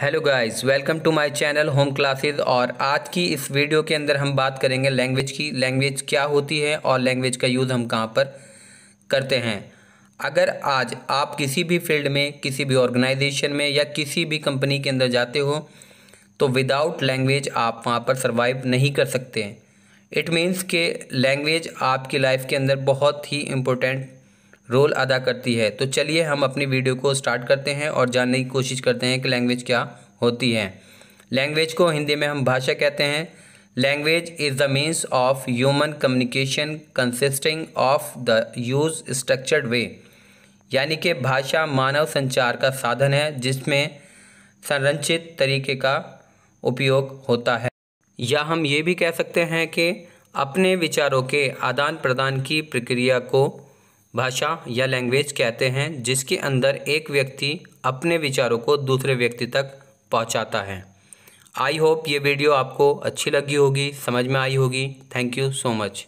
hello guys welcome to my channel home classes और आज की इस वीडियो के अंदर हम बात करेंगे लैंग्वेज की लैंग्वेज क्या होती है और लैंग्वेज का यूज़ हम कहाँ पर करते हैं अगर आज आप किसी भी फील्ड में किसी भी ऑर्गेनाइजेशन में या किसी भी कंपनी के अंदर जाते हो तो विदाउट लैंग्वेज आप वहाँ पर सर्वाइव नहीं कर सकते इट मीन्स के लैंग्वेज आपकी लाइफ के अंदर बहुत ही इम्पोर्टेंट रोल अदा करती है तो चलिए हम अपनी वीडियो को स्टार्ट करते हैं और जानने की कोशिश करते हैं कि लैंग्वेज क्या होती है लैंग्वेज को हिंदी में हम भाषा कहते हैं language is the means of human communication consisting of the use structured way यानी कि भाषा मानव संचार का साधन है जिसमें संरचित तरीके का उपयोग होता है या हम ये भी कह सकते हैं कि अपने विचारों के आदान प्रदान की प्रक्रिया को भाषा या लैंग्वेज कहते हैं जिसके अंदर एक व्यक्ति अपने विचारों को दूसरे व्यक्ति तक पहुंचाता है आई होप ये वीडियो आपको अच्छी लगी होगी समझ में आई होगी थैंक यू सो मच